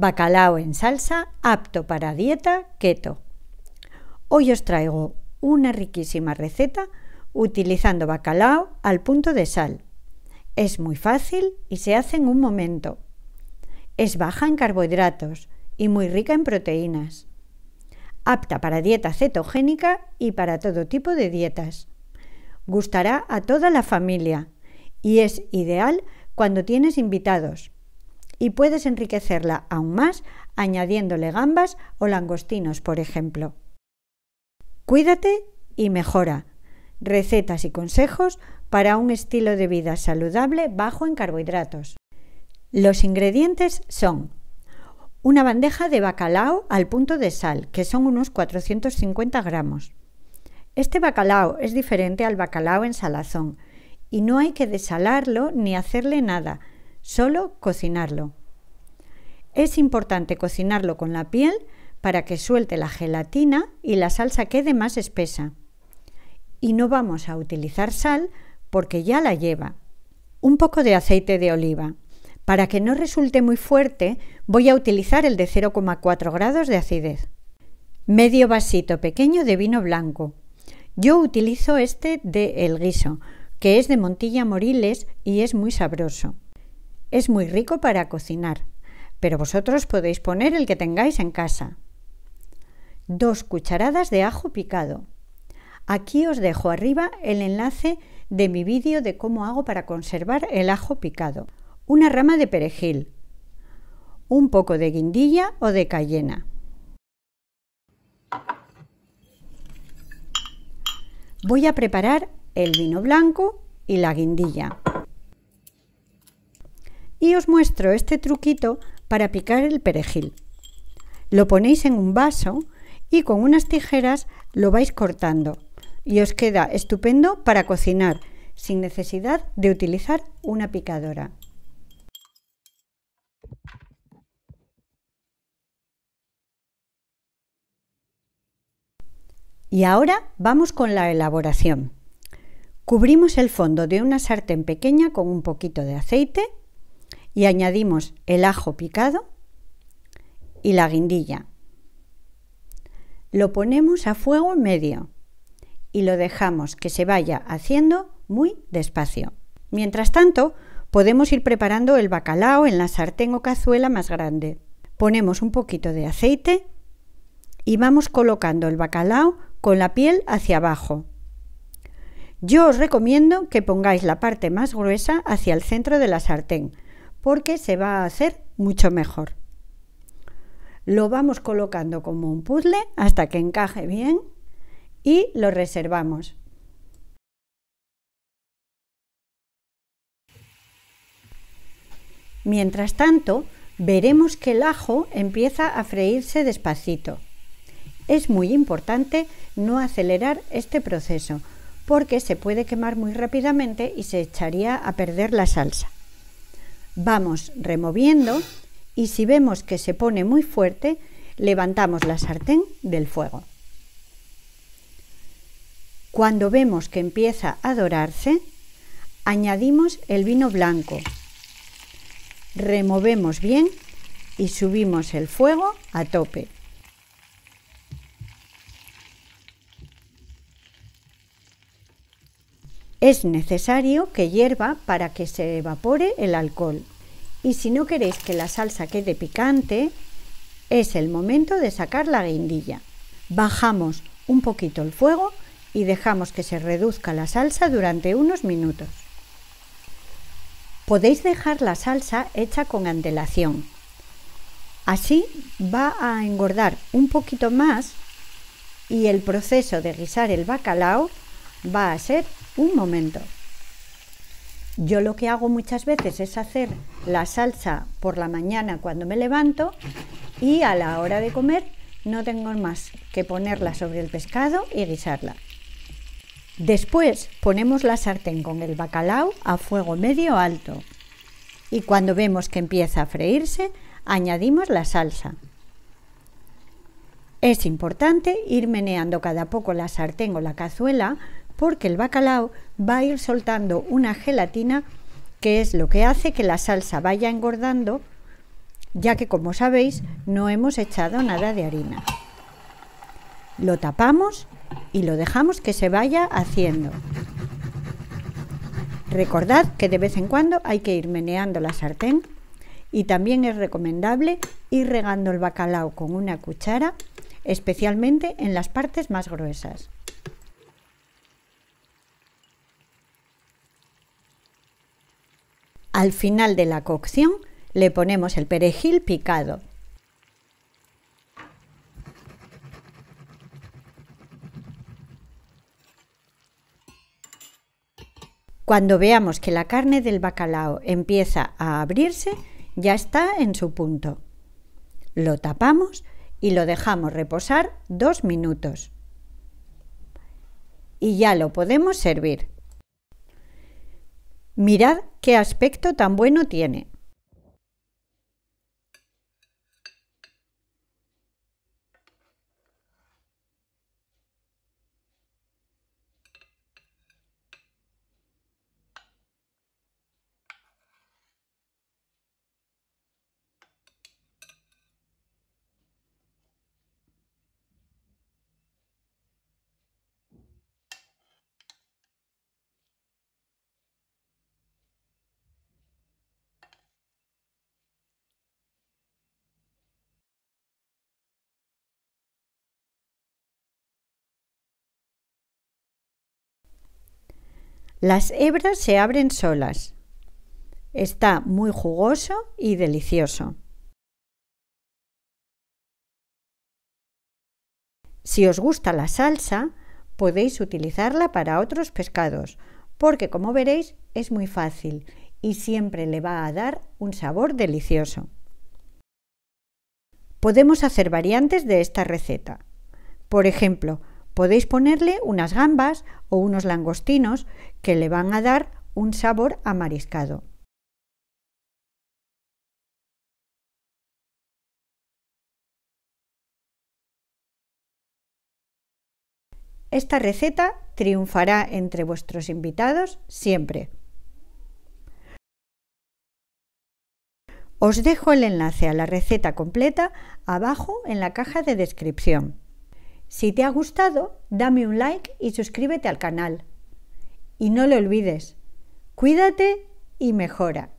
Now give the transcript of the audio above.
Bacalao en salsa apto para dieta keto. Hoy os traigo una riquísima receta utilizando bacalao al punto de sal. Es muy fácil y se hace en un momento. Es baja en carbohidratos y muy rica en proteínas. Apta para dieta cetogénica y para todo tipo de dietas. Gustará a toda la familia y es ideal cuando tienes invitados, y puedes enriquecerla aún más añadiéndole gambas o langostinos, por ejemplo. Cuídate y mejora. Recetas y consejos para un estilo de vida saludable bajo en carbohidratos. Los ingredientes son una bandeja de bacalao al punto de sal, que son unos 450 gramos. Este bacalao es diferente al bacalao en salazón y no hay que desalarlo ni hacerle nada, solo cocinarlo. Es importante cocinarlo con la piel para que suelte la gelatina y la salsa quede más espesa. Y no vamos a utilizar sal porque ya la lleva. Un poco de aceite de oliva. Para que no resulte muy fuerte, voy a utilizar el de 0,4 grados de acidez. Medio vasito pequeño de vino blanco. Yo utilizo este de El Guiso, que es de Montilla Moriles y es muy sabroso. Es muy rico para cocinar, pero vosotros podéis poner el que tengáis en casa. Dos cucharadas de ajo picado. Aquí os dejo arriba el enlace de mi vídeo de cómo hago para conservar el ajo picado. Una rama de perejil. Un poco de guindilla o de cayena. Voy a preparar el vino blanco y la guindilla. Y os muestro este truquito para picar el perejil. Lo ponéis en un vaso y con unas tijeras lo vais cortando y os queda estupendo para cocinar sin necesidad de utilizar una picadora. Y ahora vamos con la elaboración. Cubrimos el fondo de una sartén pequeña con un poquito de aceite y añadimos el ajo picado y la guindilla. Lo ponemos a fuego medio y lo dejamos que se vaya haciendo muy despacio. Mientras tanto, podemos ir preparando el bacalao en la sartén o cazuela más grande. Ponemos un poquito de aceite y vamos colocando el bacalao con la piel hacia abajo. Yo os recomiendo que pongáis la parte más gruesa hacia el centro de la sartén, porque se va a hacer mucho mejor. Lo vamos colocando como un puzzle hasta que encaje bien y lo reservamos. Mientras tanto, veremos que el ajo empieza a freírse despacito. Es muy importante no acelerar este proceso porque se puede quemar muy rápidamente y se echaría a perder la salsa. Vamos removiendo y si vemos que se pone muy fuerte, levantamos la sartén del fuego. Cuando vemos que empieza a dorarse, añadimos el vino blanco, removemos bien y subimos el fuego a tope. Es necesario que hierva para que se evapore el alcohol. Y si no queréis que la salsa quede picante, es el momento de sacar la guindilla. Bajamos un poquito el fuego y dejamos que se reduzca la salsa durante unos minutos. Podéis dejar la salsa hecha con antelación. Así va a engordar un poquito más y el proceso de guisar el bacalao va a ser un momento. Yo lo que hago muchas veces es hacer la salsa por la mañana cuando me levanto y a la hora de comer no tengo más que ponerla sobre el pescado y guisarla. Después ponemos la sartén con el bacalao a fuego medio alto y cuando vemos que empieza a freírse añadimos la salsa. Es importante ir meneando cada poco la sartén o la cazuela porque el bacalao va a ir soltando una gelatina que es lo que hace que la salsa vaya engordando, ya que como sabéis no hemos echado nada de harina. Lo tapamos y lo dejamos que se vaya haciendo. Recordad que de vez en cuando hay que ir meneando la sartén y también es recomendable ir regando el bacalao con una cuchara, especialmente en las partes más gruesas. Al final de la cocción le ponemos el perejil picado. Cuando veamos que la carne del bacalao empieza a abrirse, ya está en su punto. Lo tapamos y lo dejamos reposar dos minutos. Y ya lo podemos servir. Mirad qué aspecto tan bueno tiene. Las hebras se abren solas. Está muy jugoso y delicioso. Si os gusta la salsa, podéis utilizarla para otros pescados, porque como veréis es muy fácil y siempre le va a dar un sabor delicioso. Podemos hacer variantes de esta receta. Por ejemplo, Podéis ponerle unas gambas o unos langostinos que le van a dar un sabor amariscado. Esta receta triunfará entre vuestros invitados siempre. Os dejo el enlace a la receta completa abajo en la caja de descripción. Si te ha gustado, dame un like y suscríbete al canal. Y no lo olvides, cuídate y mejora.